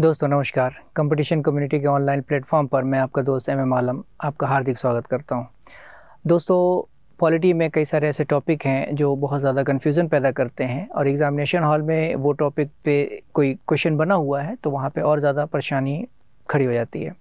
दोस्तों नमस्कार competition community के ऑनलाइन प्लेटफॉर्म पर मैं आपका दोस्त एम एम आलम आपका हार्दिक स्वागत करता हूं दोस्तों पॉलिटी में कई सारे ऐसे टॉपिक हैं जो बहुत ज़्यादा कन्फ्यूज़न पैदा करते हैं और एग्ज़ामिनेशन हॉल में वो टॉपिक पे कोई क्वेश्चन बना हुआ है तो वहाँ पे और ज़्यादा परेशानी खड़ी हो जाती है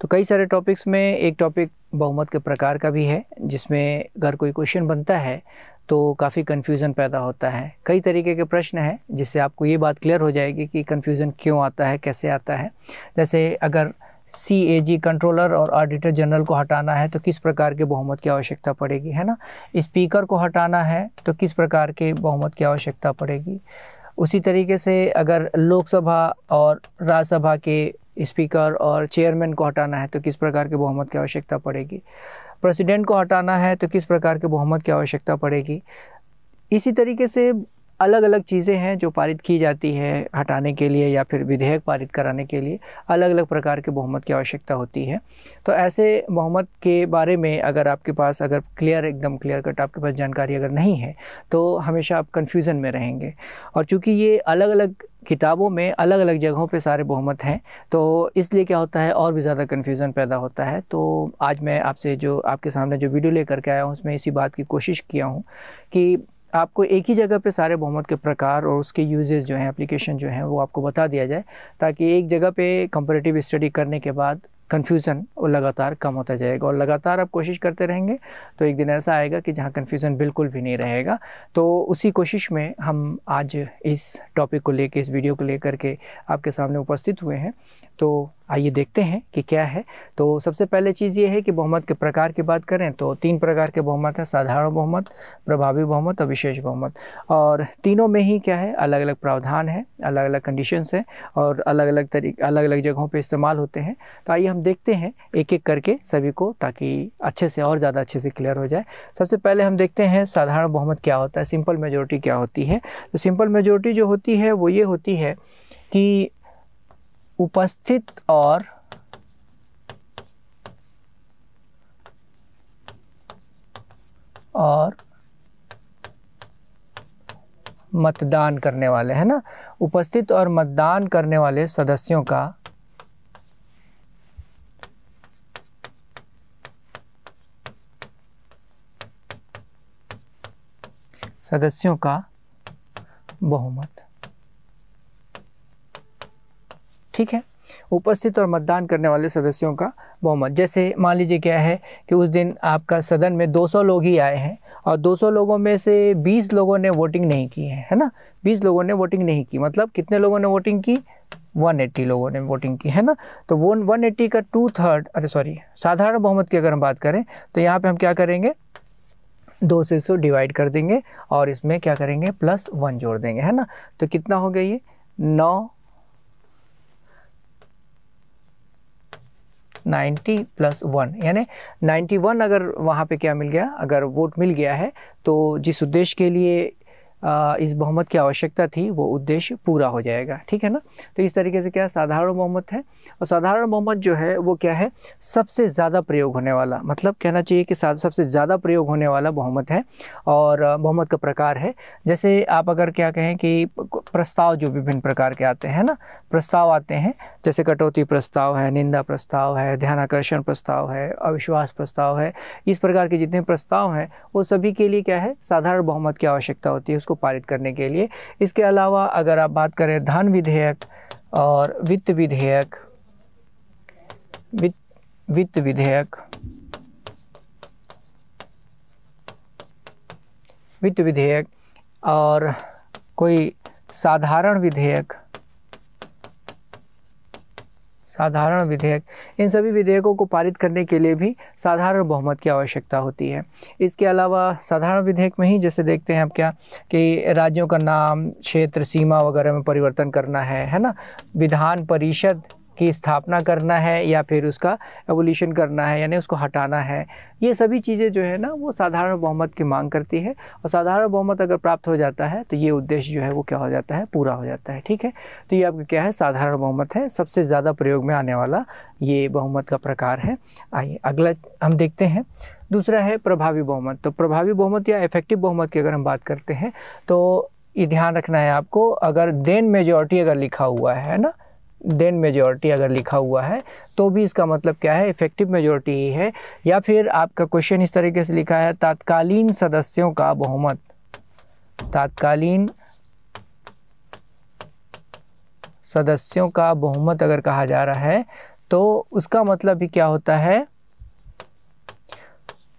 तो कई सारे टॉपिक्स में एक टॉपिक बहुमत के प्रकार का भी है जिसमें अगर कोई क्वेश्चन बनता है तो काफ़ी कन्फ्यूज़न पैदा होता है कई तरीके के प्रश्न हैं जिससे आपको ये बात क्लियर हो जाएगी कि कन्फ्यूज़न क्यों आता है कैसे आता है जैसे अगर सी ए जी कंट्रोलर और ऑडिटर जनरल को हटाना है तो किस प्रकार के बहुमत की आवश्यकता पड़ेगी है ना स्पीकर को हटाना है तो किस प्रकार के बहुमत की आवश्यकता पड़ेगी उसी तरीके से अगर लोकसभा और राज्यसभा के स्पीकर और चेयरमैन को हटाना है तो किस प्रकार के बहुमत की आवश्यकता पड़ेगी प्रेसिडेंट को हटाना है तो किस प्रकार के बहुमत की आवश्यकता पड़ेगी इसी तरीके से अलग अलग चीज़ें हैं जो पारित की जाती है हटाने के लिए या फिर विधेयक पारित कराने के लिए अलग अलग प्रकार के बहुमत की आवश्यकता होती है तो ऐसे बहुमत के बारे में अगर आपके पास अगर क्लियर एकदम क्लियर कट आपके पास जानकारी अगर नहीं है तो हमेशा आप कन्फ्यूज़न में रहेंगे और चूँकि ये अलग अलग किताबों में अलग अलग जगहों पे सारे बहुमत हैं तो इसलिए क्या होता है और भी ज़्यादा कन्फ्यूज़न पैदा होता है तो आज मैं आपसे जो आपके सामने जो वीडियो लेकर के आया हूँ उसमें इसी बात की कोशिश किया हूँ कि आपको एक ही जगह पे सारे बहुमत के प्रकार और उसके यूजेस जो हैं एप्लीकेशन जो हैं वो आपको बता दिया जाए ताकि एक जगह पे कंपरेटिव स्टडी करने के बाद कन्फ्यूज़न वो लगातार कम होता जाएगा और लगातार आप कोशिश करते रहेंगे तो एक दिन ऐसा आएगा कि जहाँ कन्फ्यूज़न बिल्कुल भी नहीं रहेगा तो उसी कोशिश में हम आज इस टॉपिक को लेकर इस वीडियो को लेकर के आपके सामने उपस्थित हुए हैं तो आइए देखते हैं कि क्या है तो सबसे पहले चीज़ ये है कि बहुमत के प्रकार की बात करें तो तीन प्रकार के बहुमत हैं साधारण बहुमत प्रभावी बहुमत और विशेष बहुमत और तीनों में ही क्या है अलग अलग प्रावधान है अलग अलग कंडीशंस हैं और अलग अलग तरीके अलग अलग जगहों पर इस्तेमाल होते हैं तो आइए हम देखते हैं एक एक करके सभी को ताकि अच्छे से और ज़्यादा अच्छे से क्लियर हो जाए सबसे पहले हम देखते हैं साधारण बहुमत क्या होता है सिंपल मेजोरिटी क्या होती है तो सिंपल मेजोरिटी जो होती है वो ये होती है कि उपस्थित और और मतदान करने वाले है ना उपस्थित और मतदान करने वाले सदस्यों का सदस्यों का बहुमत ठीक है उपस्थित और मतदान करने वाले सदस्यों का बहुमत जैसे मान लीजिए क्या है कि उस दिन आपका सदन में 200 लोग ही आए हैं और 200 लोगों में से 20 लोगों ने वोटिंग नहीं की है है ना 20 लोगों ने वोटिंग नहीं की मतलब कितने लोगों ने वोटिंग की 180 लोगों ने वोटिंग की है ना तो वो 180 का टू थर्ड अरे सॉरी साधारण बहुमत की अगर हम बात करें तो यहाँ पर हम क्या करेंगे दो से सौ डिवाइड कर देंगे और इसमें क्या करेंगे प्लस वन जोड़ देंगे है ना तो कितना हो गया ये नौ 90 प्लस वन यानी 91 अगर वहाँ पे क्या मिल गया अगर वोट मिल गया है तो जिस उद्देश्य के लिए इस बहुमत की आवश्यकता थी वो उद्देश्य पूरा हो जाएगा ठीक है ना तो इस तरीके से क्या साधारण बहुमत है और साधारण बहुमत जो है वो क्या है सबसे ज़्यादा प्रयोग होने वाला मतलब कहना चाहिए कि सबसे ज़्यादा प्रयोग होने वाला बहुमत है और बहुमत का प्रकार है जैसे आप अगर क्या कहें कि प्रस्ताव जो विभिन्न प्रकार के आते हैं ना प्रस्ताव आते हैं जैसे कटौती प्रस्ताव है निंदा प्रस्ताव है ध्यानाकर्षण प्रस्ताव है अविश्वास प्रस्ताव है इस प्रकार के जितने प्रस्ताव हैं वो सभी के लिए क्या है साधारण बहुमत की आवश्यकता होती है उसको पारित करने के लिए इसके अलावा अगर आप बात करें धन विधेयक और वित्त विधेयक वित्त विधेयक वित्त विधेयक और कोई साधारण विधेयक साधारण विधेयक इन सभी विधेयकों को पारित करने के लिए भी साधारण बहुमत की आवश्यकता होती है इसके अलावा साधारण विधेयक में ही जैसे देखते हैं आप क्या कि राज्यों का नाम क्षेत्र सीमा वगैरह में परिवर्तन करना है है ना विधान परिषद की स्थापना करना है या फिर उसका एवोल्यूशन करना है यानी उसको हटाना है ये सभी चीज़ें जो है ना वो साधारण बहुमत की मांग करती है और साधारण बहुमत अगर प्राप्त हो जाता है तो ये उद्देश्य जो है वो क्या हो जाता है पूरा हो जाता है ठीक है तो ये आपका क्या है साधारण बहुमत है सबसे ज़्यादा प्रयोग में आने वाला ये बहुमत का प्रकार है आइए अगला हम देखते हैं दूसरा है प्रभावी बहुमत तो प्रभावी बहुमत या इफेक्टिव बहुमत की अगर हम बात करते हैं तो ये ध्यान रखना है आपको अगर देन मेजॉरिटी अगर लिखा हुआ है ना देन मेजॉरिटी अगर लिखा हुआ है तो भी इसका मतलब क्या है इफेक्टिव मेजॉरिटी ही है या फिर आपका क्वेश्चन इस तरीके से लिखा है तात्कालीन सदस्यों का बहुमत तात्कालीन सदस्यों का बहुमत अगर कहा जा रहा है तो उसका मतलब भी क्या होता है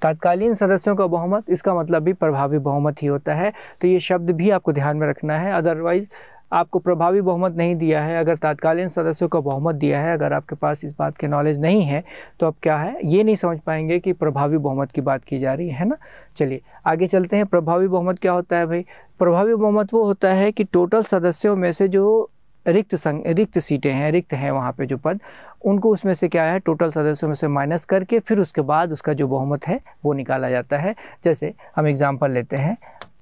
तात्कालीन सदस्यों का बहुमत इसका मतलब भी प्रभावी बहुमत ही होता है तो ये शब्द भी आपको ध्यान में रखना है अदरवाइज़ आपको प्रभावी बहुमत नहीं दिया है अगर तात्कालीन सदस्यों को बहुमत दिया है अगर आपके पास इस बात के नॉलेज नहीं है तो अब क्या है ये नहीं समझ पाएंगे कि प्रभावी बहुमत की बात की जा रही है ना चलिए आगे चलते हैं प्रभावी बहुमत क्या होता है भाई प्रभावी बहुमत वो होता है कि टोटल सदस्यों में से जो रिक्त संग रिक्त सीटें हैं रिक्त हैं वहाँ पर जो पद उनको उसमें से क्या है टोटल सदस्यों में से माइनस करके फिर उसके बाद उसका जो बहुमत है वो निकाला जाता है जैसे हम एग्ज़ाम्पल लेते हैं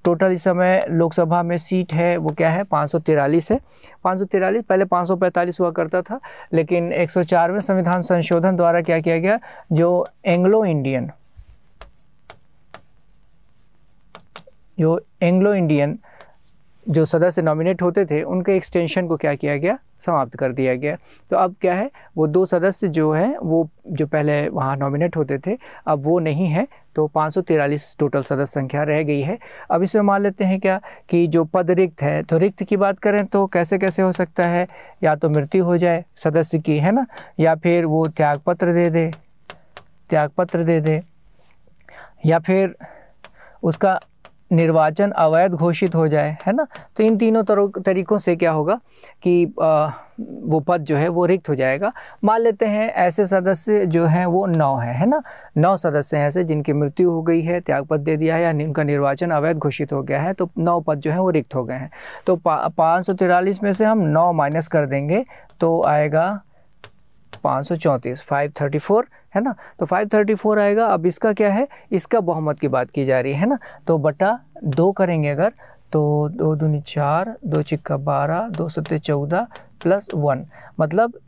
टोटल इस समय लोकसभा में सीट है वो क्या है पाँच सौ तिरालीस है पाँच सौ तिरालीस पहले पाँच सौ पैंतालीस हुआ करता था लेकिन एक सौ चारवें संविधान संशोधन द्वारा क्या किया गया जो एंग्लो इंडियन जो एंग्लो इंडियन जो सदस्य नॉमिनेट होते थे उनके एक्सटेंशन को क्या किया गया समाप्त कर दिया गया तो अब क्या है वो दो सदस्य जो हैं वो जो पहले वहाँ नॉमिनेट होते थे अब वो नहीं है तो पाँच टोटल सदस्य संख्या रह गई है अब इसमें मान लेते हैं क्या कि जो पद रिक्त है तो रिक्त की बात करें तो कैसे कैसे हो सकता है या तो मृत्यु हो जाए सदस्य की है ना या फिर वो त्यागपत्र दे दे त्यागपत्र दे दे या फिर उसका निर्वाचन अवैध घोषित हो जाए है ना तो इन तीनों तरीकों से क्या होगा कि आ, वो पद जो है वो रिक्त हो जाएगा मान लेते हैं ऐसे सदस्य जो हैं वो नौ है है ना नौ सदस्य हैं ऐसे जिनकी मृत्यु हो गई है त्यागपद दे दिया है या उनका निर्वाचन अवैध घोषित हो गया है तो नौ पद जो हैं वो रिक्त हो गए हैं तो पाँच में से हम नौ माइनस कर देंगे तो आएगा पाँच सौ चौंतीस फाइव थर्टी फोर है ना तो 534 आएगा अब इसका क्या है इसका बहुमत की बात की जा रही है ना तो बटा दो करेंगे अगर तो दो दूनी चार दो चिक्का बारह दो सत्य चौदह प्लस वन मतलब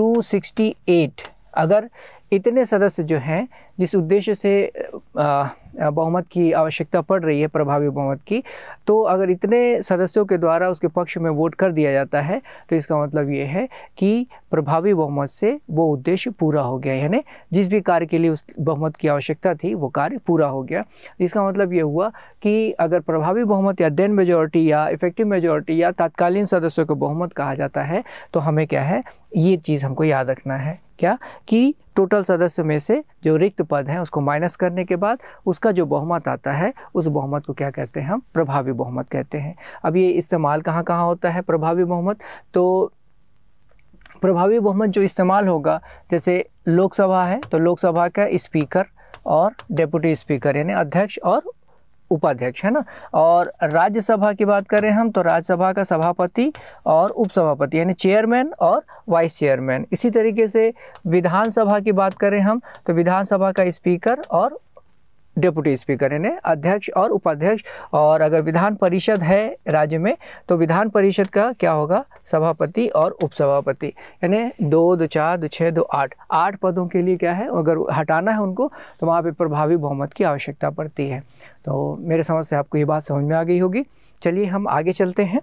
268 अगर इतने सदस्य जो हैं जिस उद्देश्य से आ, बहुमत की आवश्यकता पड़ रही है प्रभावी बहुमत की तो अगर इतने सदस्यों के द्वारा उसके पक्ष में वोट कर दिया जाता है तो इसका मतलब ये है कि प्रभावी बहुमत से वो उद्देश्य पूरा हो गया यानी जिस भी कार्य के लिए उस बहुमत की आवश्यकता थी वो कार्य पूरा हो गया इसका मतलब ये हुआ कि अगर प्रभावी बहुमत या देन मेजोरिटी या इफेक्टिव मेजोरिटी या तात्कालीन सदस्यों को बहुमत कहा जाता है तो हमें क्या है ये चीज़ हमको याद रखना है क्या कि टोटल सदस्य में से जो रिक्त पद हैं उसको माइनस करने के बाद उसका जो बहुमत आता है उस बहुमत को क्या कहते हैं हम प्रभावी बहुमत कहते हैं अब ये इस्तेमाल कहाँ कहाँ होता है प्रभावी बहुमत तो प्रभावी बहुमत जो इस्तेमाल होगा जैसे लोकसभा है तो लोकसभा का स्पीकर और डेपूटी स्पीकर यानी अध्यक्ष और उपाध्यक्ष है ना और राज्यसभा की बात करें हम तो राज्यसभा का सभापति और उपसभापति यानी चेयरमैन और वाइस चेयरमैन इसी तरीके से विधानसभा की बात करें हम तो विधानसभा का स्पीकर और डेपुटी स्पीकर यानी अध्यक्ष और उपाध्यक्ष और अगर विधान परिषद है राज्य में तो विधान परिषद का क्या होगा सभापति और उपसभापति यानी दो दो चार दो छः दो आठ आठ पदों के लिए क्या है अगर हटाना है उनको तो वहाँ पे प्रभावी बहुमत की आवश्यकता पड़ती है तो मेरे समझ से आपको ये बात समझ में आ गई होगी चलिए हम आगे चलते हैं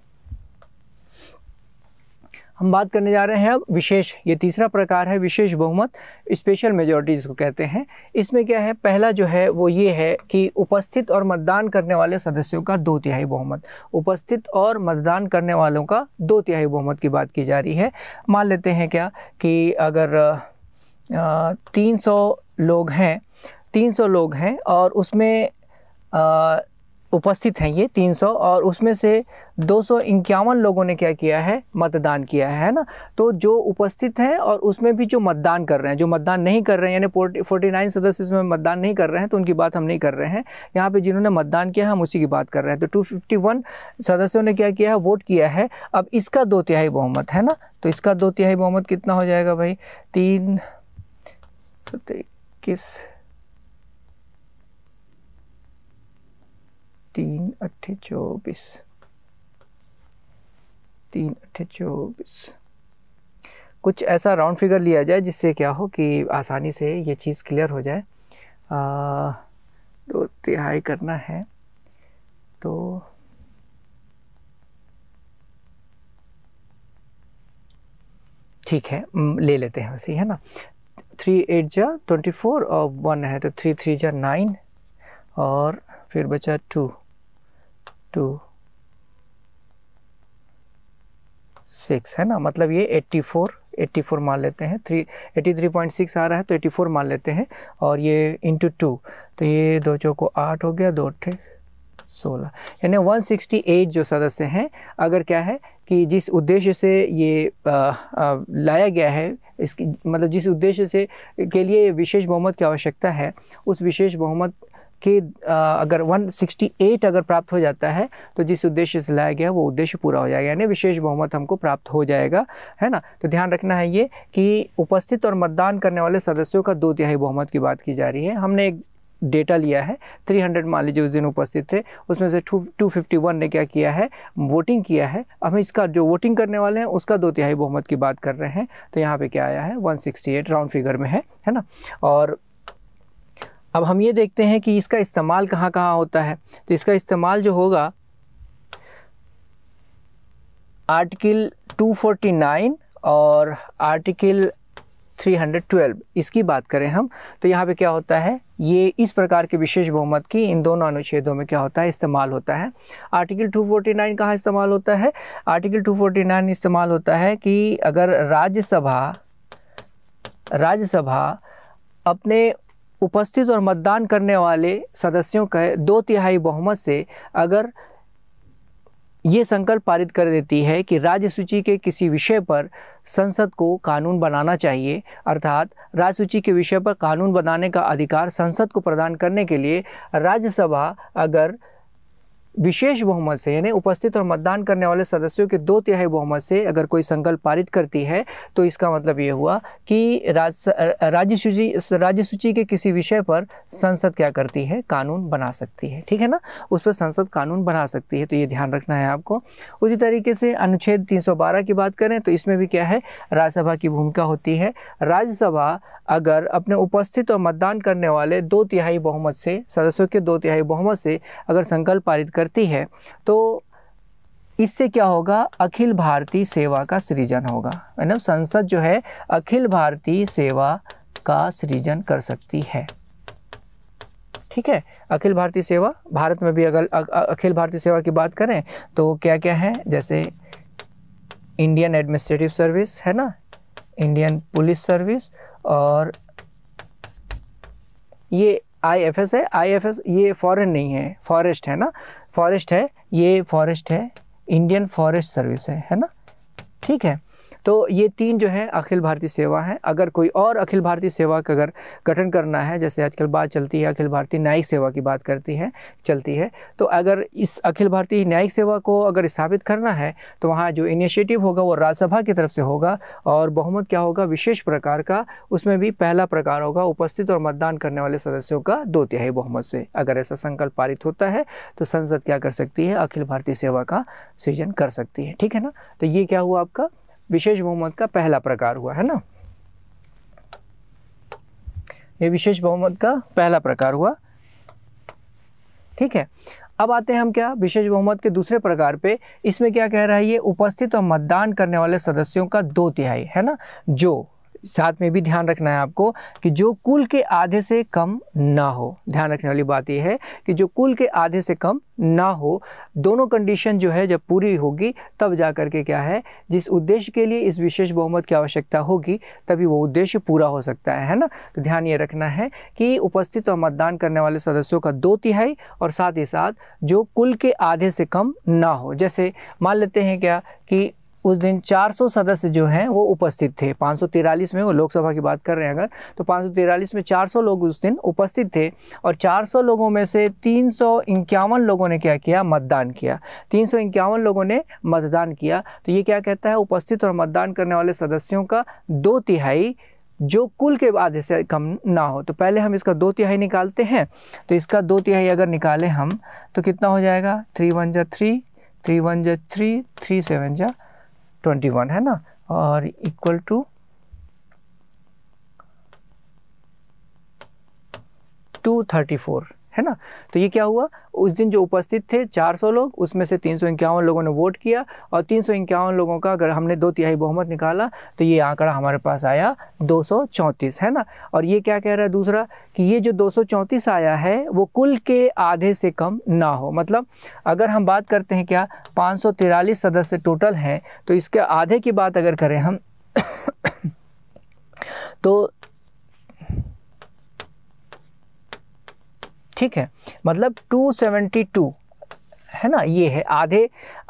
हम बात करने जा रहे हैं अब विशेष ये तीसरा प्रकार है विशेष बहुमत स्पेशल मेजोरिटी जिसको कहते हैं इसमें क्या है पहला जो है वो ये है कि उपस्थित और मतदान करने वाले सदस्यों का दो तिहाई बहुमत उपस्थित और मतदान करने वालों का दो तिहाई बहुमत की बात की जा रही है मान लेते हैं क्या कि अगर तीन सौ लोग हैं तीन सौ लोग हैं और उसमें उपस्थित हैं ये 300 और उसमें से दो लोगों ने क्या किया है मतदान किया है है ना तो जो उपस्थित हैं और उसमें भी जो मतदान कर रहे हैं जो मतदान नहीं कर रहे हैं यानी फोर्टी नाइन सदस्य इसमें मतदान नहीं कर रहे हैं तो उनकी बात हम नहीं कर रहे हैं यहाँ पे जिन्होंने मतदान किया है हम उसी की बात कर रहे हैं तो टू सदस्यों ने क्या किया है वोट किया है अब इसका दो तिहाई बहुमत है ना तो इसका दो तिहाई बहुमत कितना हो जाएगा भाई तीन तो इक्कीस तीन अट्ठे चौबीस तीन अट्ठे चौबीस कुछ ऐसा राउंड फिगर लिया जाए जिससे क्या हो कि आसानी से ये चीज़ क्लियर हो जाए आ, दो तिहाई करना है तो ठीक है ले लेते हैं वैसे ही है ना थ्री एट जा ट्वेंटी फोर और वन है तो थ्री थ्री जा नाइन और फिर बचा टू टू सिक्स है ना मतलब ये एट्टी फोर एट्टी फोर मान लेते हैं three eighty three point six आ रहा है तो एट्टी फोर मान लेते हैं और ये इंटू टू तो ये दो चौको आठ हो गया दो अट्ठे सोलह यानी वन सिक्सटी एट जो सदस्य हैं अगर क्या है कि जिस उद्देश्य से ये आ, आ, लाया गया है इसकी मतलब जिस उद्देश्य से के लिए विशेष बहुमत की आवश्यकता है उस विशेष बहुमत के अगर 168 अगर प्राप्त हो जाता है तो जिस उद्देश्य से लाया गया वो उद्देश्य पूरा हो जाएगा यानी विशेष बहुमत हमको प्राप्त हो जाएगा है ना तो ध्यान रखना है ये कि उपस्थित और मतदान करने वाले सदस्यों का दो तिहाई बहुमत की बात की जा रही है हमने एक डेटा लिया है 300 मान लीजिए उस दिन उपस्थित थे उसमें से 251 ने क्या किया है वोटिंग किया है हम इसका जो वोटिंग करने वाले हैं उसका दो तिहाई बहुमत की बात कर रहे हैं तो यहाँ पे क्या आया है 168 राउंड फिगर में है है ना और अब हम ये देखते हैं कि इसका इस्तेमाल कहाँ कहाँ होता है तो इसका इस्तेमाल जो होगा आर्टिकल 249 और आर्टिकल 312 इसकी बात करें हम तो यहाँ पे क्या होता है ये इस प्रकार के विशेष बहुमत की इन दोनों अनुच्छेदों में क्या होता है इस्तेमाल होता है आर्टिकल 249 कहाँ इस्तेमाल होता है आर्टिकल 249 इस्तेमाल होता है कि अगर राज्यसभा राज्यसभा अपने उपस्थित और मतदान करने वाले सदस्यों का दो तिहाई बहुमत से अगर ये संकल्प पारित कर देती है कि राज्य सूची के किसी विषय पर संसद को कानून बनाना चाहिए अर्थात राज्य सूची के विषय पर कानून बनाने का अधिकार संसद को प्रदान करने के लिए राज्यसभा अगर विशेष बहुमत से यानी उपस्थित और मतदान करने वाले सदस्यों के दो तिहाई बहुमत से अगर कोई संकल्प पारित करती है तो इसका मतलब ये हुआ कि राज्य सूची राज्य सूची के किसी विषय पर संसद क्या करती है कानून बना सकती है ठीक है ना उस पर संसद कानून बना सकती है तो ये ध्यान रखना है आपको उसी तरीके से अनुच्छेद तीन की बात करें तो इसमें भी क्या है राज्यसभा की भूमिका होती है राज्यसभा अगर अपने उपस्थित और मतदान करने वाले दो तिहाई बहुमत से सदस्यों के दो तिहाई बहुमत से अगर संकल्प पारित कर करती है तो इससे क्या होगा अखिल भारतीय सेवा का सृजन होगा मतलब संसद जो है अखिल भारतीय सेवा का सृजन कर सकती है ठीक है अखिल भारतीय सेवा भारत में भी अगर अखिल भारतीय सेवा की बात करें तो क्या क्या है जैसे इंडियन एडमिनिस्ट्रेटिव सर्विस है ना इंडियन पुलिस सर्विस और ये आईएफएस है आईएफएस ये फॉरेन नहीं है फॉरेस्ट है ना फॉरेस्ट है ये फॉरेस्ट है इंडियन फॉरेस्ट सर्विस है है ना ठीक है तो ये तीन जो है अखिल भारतीय सेवा है अगर कोई और अखिल भारतीय सेवा का अगर गठन करना है जैसे आजकल बात चलती है अखिल भारतीय न्यायिक सेवा की बात करती है चलती है तो अगर इस अखिल भारतीय न्यायिक सेवा को अगर स्थापित करना है तो वहाँ जो इनिशिएटिव होगा वो राज्यसभा की तरफ से होगा और बहुमत क्या होगा विशेष प्रकार का उसमें भी पहला प्रकार होगा उपस्थित और मतदान करने वाले सदस्यों का दो तिहाई बहुमत से अगर ऐसा संकल्प पारित होता है तो संसद क्या कर सकती है अखिल भारतीय सेवा का सृजन कर सकती है ठीक है ना तो ये क्या हुआ आपका विशेष बहुमत का पहला प्रकार हुआ है ना ये विशेष बहुमत का पहला प्रकार हुआ ठीक है अब आते हैं हम क्या विशेष बहुमत के दूसरे प्रकार पे इसमें क्या कह रहा है ये उपस्थित और मतदान करने वाले सदस्यों का दो तिहाई है ना जो साथ में भी ध्यान रखना है आपको कि जो कुल के आधे से कम ना हो ध्यान रखने वाली बात यह है कि जो कुल के आधे से कम ना हो दोनों कंडीशन जो है जब पूरी होगी तब जा करके के क्या है जिस उद्देश्य के लिए इस विशेष बहुमत की आवश्यकता होगी तभी वो उद्देश्य पूरा हो सकता है है ना तो ध्यान ये रखना है कि उपस्थित और मतदान करने वाले सदस्यों का दो तिहाई और साथ ही साथ जो कुल के आधे से कम ना हो जैसे मान लेते हैं क्या कि उस दिन 400 सदस्य जो हैं वो उपस्थित थे पाँच में वो लोकसभा की बात कर रहे हैं अगर तो पाँच में 400 लोग उस दिन उपस्थित थे और 400 लोगों में से तीन लोगों ने क्या किया मतदान किया तीन लोगों ने मतदान किया तो ये क्या कहता है उपस्थित और मतदान करने वाले सदस्यों का दो तिहाई जो कुल के बाद से कम ना हो तो पहले हम इसका दो तिहाई निकालते हैं तो इसका दो तिहाई अगर निकालें हम तो कितना हो जाएगा थ्री वन जा थ्री थ्री वन जा थ्री थ्री सेवन जा ट्वेंटी वन है ना और equal to two thirty four है ना तो ये क्या हुआ उस दिन जो उपस्थित थे 400 लोग उसमें से तीन लोगों ने वोट किया और तीन लोगों का अगर हमने दो तिहाई बहुमत निकाला तो ये आंकड़ा हमारे पास आया दो है ना और ये क्या कह रहा है दूसरा कि ये जो दो आया है वो कुल के आधे से कम ना हो मतलब अगर हम बात करते हैं क्या पाँच सदस्य टोटल हैं तो इसके आधे की बात अगर करें हम तो ठीक है मतलब 272 है ना ये है आधे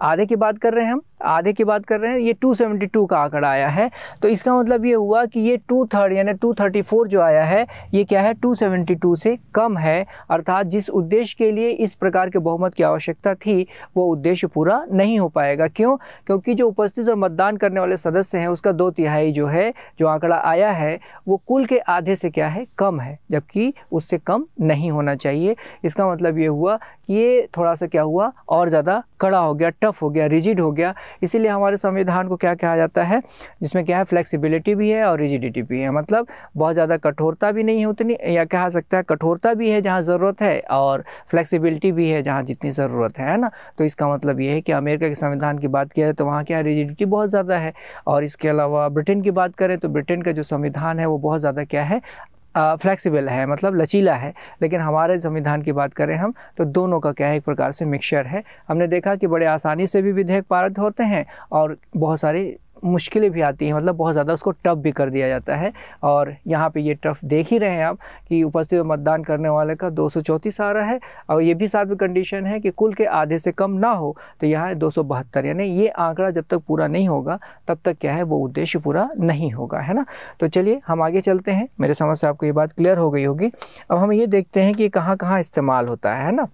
आधे की बात कर रहे हैं हम आधे की बात कर रहे हैं ये 272 का आंकड़ा आया है तो इसका मतलब ये हुआ कि ये टू थर्ड यानी टू थर्टी फोर जो आया है ये क्या है 272 से कम है अर्थात जिस उद्देश्य के लिए इस प्रकार के बहुमत की आवश्यकता थी वो उद्देश्य पूरा नहीं हो पाएगा क्यों क्योंकि जो उपस्थित और मतदान करने वाले सदस्य हैं उसका दो तिहाई जो है जो आंकड़ा आया है वो कुल के आधे से क्या है कम है जबकि उससे कम नहीं होना चाहिए इसका मतलब ये हुआ कि ये थोड़ा सा क्या हुआ और ज़्यादा कड़ा हो गया टफ हो गया रिजिड हो गया इसीलिए हमारे संविधान को क्या कहा जाता है जिसमें क्या है फ्लेक्सिबिलिटी भी है और रिजिडिटी भी है मतलब बहुत ज़्यादा कठोरता भी नहीं है उतनी या कहा सकता है कठोरता भी है जहाँ ज़रूरत है और फ्लेक्सिबिलिटी भी है जहाँ जितनी ज़रूरत है ना तो इसका मतलब ये है कि अमेरिका के संविधान की बात किया जाए तो वहाँ क्या रिजिडिटी बहुत ज़्यादा है और इसके अलावा ब्रिटेन की बात करें तो ब्रिटेन का जो संविधान है वो बहुत ज़्यादा क्या है फ्लेक्सिबल है मतलब लचीला है लेकिन हमारे संविधान की बात करें हम तो दोनों का क्या है एक प्रकार से मिक्सचर है हमने देखा कि बड़े आसानी से भी विधेयक पारित होते हैं और बहुत सारी मुश्किलें भी आती हैं मतलब बहुत ज़्यादा उसको टफ भी कर दिया जाता है और यहाँ पे ये टफ देख ही रहे हैं आप कि उपस्थित मतदान करने वाले का दो आ रहा है और ये भी साथ में कंडीशन है कि कुल के आधे से कम ना हो तो यहाँ दो यानी ये आंकड़ा जब तक पूरा नहीं होगा तब तक क्या है वो उद्देश्य पूरा नहीं होगा है ना तो चलिए हम आगे चलते हैं मेरे समझ से आपको ये बात क्लियर हो गई होगी अब हम ये देखते हैं कि कहाँ कहाँ इस्तेमाल होता है ना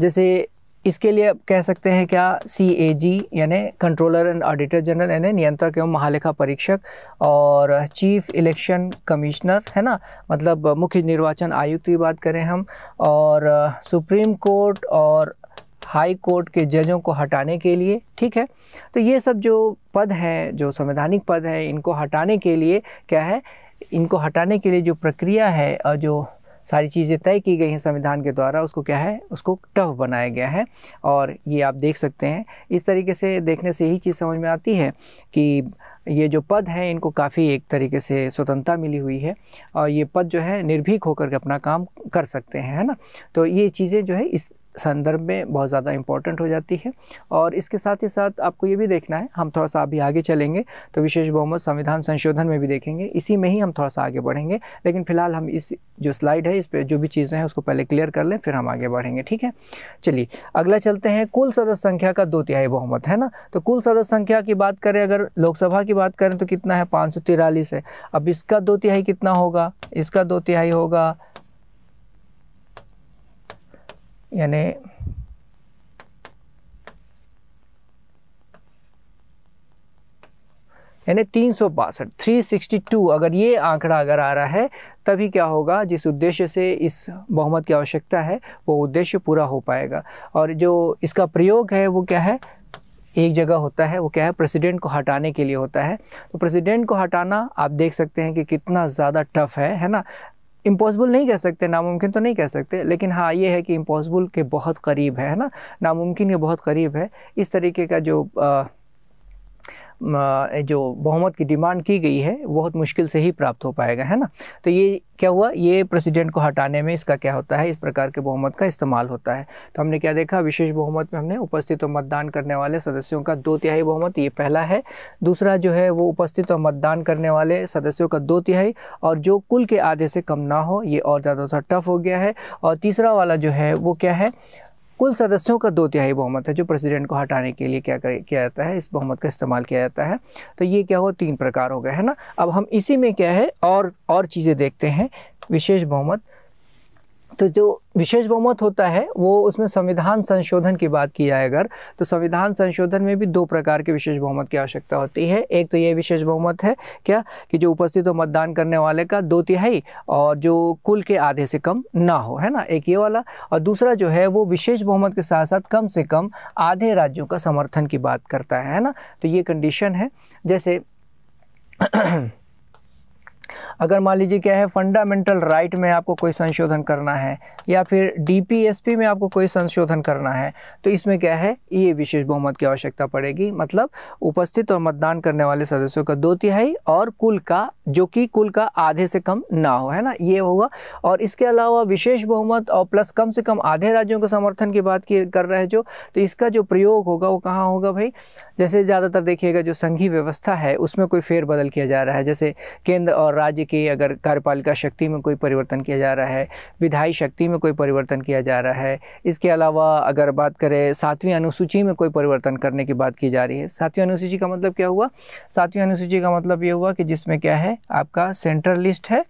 जैसे इसके लिए कह सकते हैं क्या सी ए जी यानी कंट्रोलर एंड ऑडिटर जनरल यानी नियंत्रक एवं महालेखा परीक्षक और चीफ इलेक्शन कमिश्नर है ना मतलब मुख्य निर्वाचन आयुक्त की बात करें हम और सुप्रीम कोर्ट और हाई कोर्ट के जजों को हटाने के लिए ठीक है तो ये सब जो पद हैं जो संवैधानिक पद हैं इनको हटाने के लिए क्या है इनको हटाने के लिए जो प्रक्रिया है और जो सारी चीज़ें तय की गई हैं संविधान के द्वारा उसको क्या है उसको टफ बनाया गया है और ये आप देख सकते हैं इस तरीके से देखने से यही चीज़ समझ में आती है कि ये जो पद हैं इनको काफ़ी एक तरीके से स्वतंत्रता मिली हुई है और ये पद जो है निर्भीक होकर के अपना काम कर सकते हैं है ना तो ये चीज़ें जो है इस संदर्भ में बहुत ज़्यादा इंपॉर्टेंट हो जाती है और इसके साथ ही साथ आपको ये भी देखना है हम थोड़ा सा अभी आगे चलेंगे तो विशेष बहुमत संविधान संशोधन में भी देखेंगे इसी में ही हम थोड़ा सा आगे बढ़ेंगे लेकिन फिलहाल हम इस जो स्लाइड है इस पर जो भी चीज़ें हैं उसको पहले क्लियर कर लें फिर हम आगे बढ़ेंगे ठीक है चलिए अगला चलते हैं कुल सदस्य संख्या का दो तिहाई बहुमत है ना तो कुल सदस्य संख्या की बात करें अगर लोकसभा की बात करें तो कितना है पाँच है अब इसका दो तिहाई कितना होगा इसका दो तिहाई होगा यानी यानी तीन सौ बासठ थ्री सिक्सटी टू अगर ये आंकड़ा अगर आ रहा है तभी क्या होगा जिस उद्देश्य से इस बहुमत की आवश्यकता है वो उद्देश्य पूरा हो पाएगा और जो इसका प्रयोग है वो क्या है एक जगह होता है वो क्या है प्रेसिडेंट को हटाने के लिए होता है तो प्रेसिडेंट को हटाना आप देख सकते हैं कि कितना ज़्यादा टफ है है ना इम्पॉसिबल नहीं कह सकते नामुमकिन तो नहीं कह सकते लेकिन हाँ ये है कि इम्पॉसिबल के बहुत करीब है ना नामुमकिन के बहुत करीब है इस तरीके का जो आ, जो बहुमत की डिमांड की गई है बहुत मुश्किल से ही प्राप्त हो पाएगा है ना तो ये क्या हुआ ये प्रेसिडेंट को हटाने में इसका क्या होता है इस प्रकार के बहुमत का इस्तेमाल होता है तो हमने क्या देखा विशेष बहुमत में हमने उपस्थित और मतदान करने वाले सदस्यों का दो तिहाई बहुमत ये पहला है दूसरा जो है वो उपस्थित और मतदान करने वाले सदस्यों का दो तिहाई और जो कुल के आधे से कम ना हो ये और ज़्यादा सा टफ हो गया है और तीसरा वाला जो है वो क्या है कुल सदस्यों का दो तिहाई बहुमत है जो प्रेसिडेंट को हटाने के लिए क्या किया जाता है इस बहुमत का इस्तेमाल किया जाता है तो ये क्या हुआ तीन प्रकार हो गए है ना अब हम इसी में क्या है और और चीज़ें देखते हैं विशेष बहुमत तो जो विशेष बहुमत होता है वो उसमें संविधान संशोधन की बात की जाए अगर तो संविधान संशोधन में भी दो प्रकार के विशेष बहुमत की आवश्यकता होती है एक तो ये विशेष बहुमत है क्या कि जो उपस्थित हो मतदान करने वाले का दो तिहाई और जो कुल के आधे से कम ना हो है ना एक ये वाला और दूसरा जो है वो विशेष बहुमत के साथ साथ कम से कम आधे राज्यों का समर्थन की बात करता है, है ना तो ये कंडीशन है जैसे अगर मान लीजिए क्या है फंडामेंटल राइट में आपको कोई संशोधन करना है या फिर डी में आपको कोई संशोधन करना है तो इसमें क्या है ये विशेष बहुमत की आवश्यकता पड़ेगी मतलब उपस्थित और मतदान करने वाले सदस्यों का दो तिहाई और कुल का जो कि कुल का आधे से कम ना हो है ना ये होगा और इसके अलावा विशेष बहुमत और प्लस कम से कम आधे राज्यों के समर्थन की बात की कर रहे हैं जो तो इसका जो प्रयोग होगा वो कहाँ होगा भाई जैसे ज़्यादातर देखिएगा जो संघीय व्यवस्था है उसमें कोई फेरबदल किया जा रहा है जैसे केंद्र और राज्य कि अगर कार्यपालिका शक्ति में कोई परिवर्तन किया जा रहा है विधायी शक्ति में कोई परिवर्तन किया जा रहा है इसके अलावा अगर बात करें सातवीं अनुसूची में कोई परिवर्तन करने की बात की जा रही है सातवीं अनुसूची का मतलब क्या हुआ सातवीं अनुसूची का मतलब ये हुआ कि जिसमें क्या है आपका सेंट्रल लिस्ट है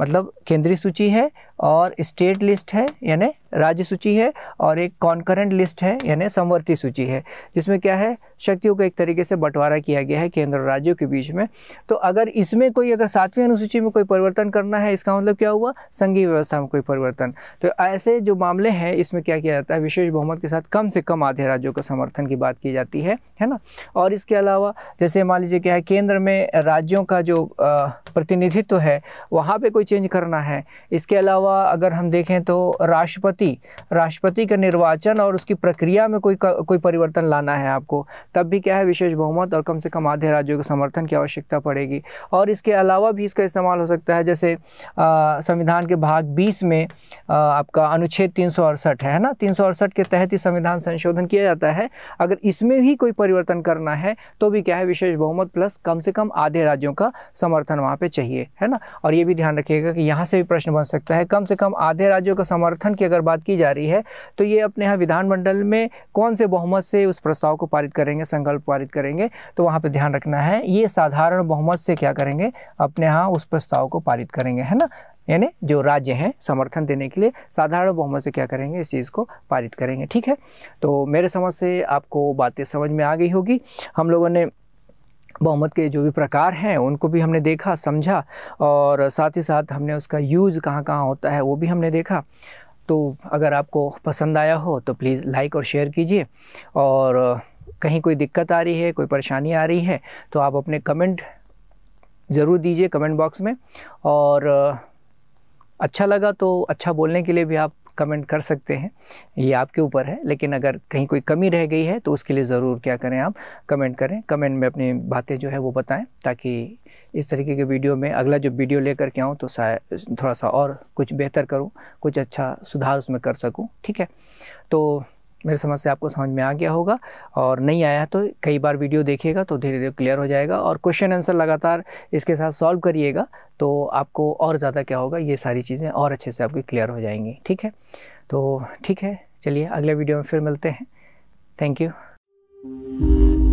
मतलब केंद्रीय सूची है और स्टेट लिस्ट है यानी राज्य सूची है और एक कॉन्करेंट लिस्ट है यानी समवर्ती सूची है जिसमें क्या है शक्तियों का एक तरीके से बंटवारा किया गया है केंद्र और राज्यों के बीच में तो अगर इसमें कोई अगर सातवीं अनुसूची में कोई परिवर्तन करना है इसका मतलब क्या हुआ संघीय व्यवस्था में कोई परिवर्तन तो ऐसे जो मामले हैं इसमें क्या किया जाता है विशेष बहुमत के साथ कम से कम आधे राज्यों का समर्थन की बात की जाती है है ना और इसके अलावा जैसे मान लीजिए क्या है केंद्र में राज्यों का जो प्रतिनिधित्व है वहाँ पर कोई चेंज करना है इसके अलावा अलावा अगर हम देखें तो राष्ट्रपति राष्ट्रपति का निर्वाचन और उसकी प्रक्रिया में कोई कोई परिवर्तन लाना है आपको तब भी क्या है विशेष बहुमत और कम से कम आधे राज्यों के समर्थन की आवश्यकता पड़ेगी और इसके अलावा भी इसका इस्तेमाल हो सकता है जैसे संविधान के भाग बीस में आ, आपका अनुच्छेद तीन है ना तीन के तहत ही संविधान संशोधन किया जाता है अगर इसमें भी कोई परिवर्तन करना है तो भी क्या है विशेष बहुमत प्लस कम से कम आधे राज्यों का समर्थन वहाँ पर चाहिए है ना और ये भी ध्यान रखिएगा कि यहाँ से भी प्रश्न बन सकता है कम कम से कम आधे राज्यों का समर्थन की अगर बात की जा रही है तो ये अपने यहाँ विधानमंडल में कौन से बहुमत से उस प्रस्ताव को पारित करेंगे संकल्प पारित करेंगे तो वहाँ पर ध्यान रखना है ये साधारण बहुमत से क्या करेंगे अपने यहाँ उस प्रस्ताव को पारित करेंगे है ना यानी जो राज्य हैं समर्थन देने के लिए साधारण बहुमत से क्या करेंगे इस चीज़ को पारित करेंगे ठीक है तो मेरे समझ से आपको बातें समझ में आ गई होगी हम लोगों ने बहुमत के जो भी प्रकार हैं उनको भी हमने देखा समझा और साथ ही साथ हमने उसका यूज़ कहाँ कहाँ होता है वो भी हमने देखा तो अगर आपको पसंद आया हो तो प्लीज़ लाइक और शेयर कीजिए और कहीं कोई दिक्कत आ रही है कोई परेशानी आ रही है तो आप अपने कमेंट ज़रूर दीजिए कमेंट बॉक्स में और अच्छा लगा तो अच्छा बोलने के लिए भी आप कमेंट कर सकते हैं ये आपके ऊपर है लेकिन अगर कहीं कोई कमी रह गई है तो उसके लिए ज़रूर क्या करें आप कमेंट करें कमेंट में अपनी बातें जो है वो बताएं ताकि इस तरीके के वीडियो में अगला जो वीडियो लेकर के आऊँ तो थोड़ा सा और कुछ बेहतर करूँ कुछ अच्छा सुधार उसमें कर सकूँ ठीक है तो मेरे समझ से आपको समझ में आ गया होगा और नहीं आया तो कई बार वीडियो देखिएगा तो धीरे धीरे क्लियर हो जाएगा और क्वेश्चन आंसर लगातार इसके साथ सॉल्व करिएगा तो आपको और ज़्यादा क्या होगा ये सारी चीज़ें और अच्छे से आपकी क्लियर हो जाएंगी ठीक है तो ठीक है चलिए अगले वीडियो में फिर मिलते हैं थैंक यू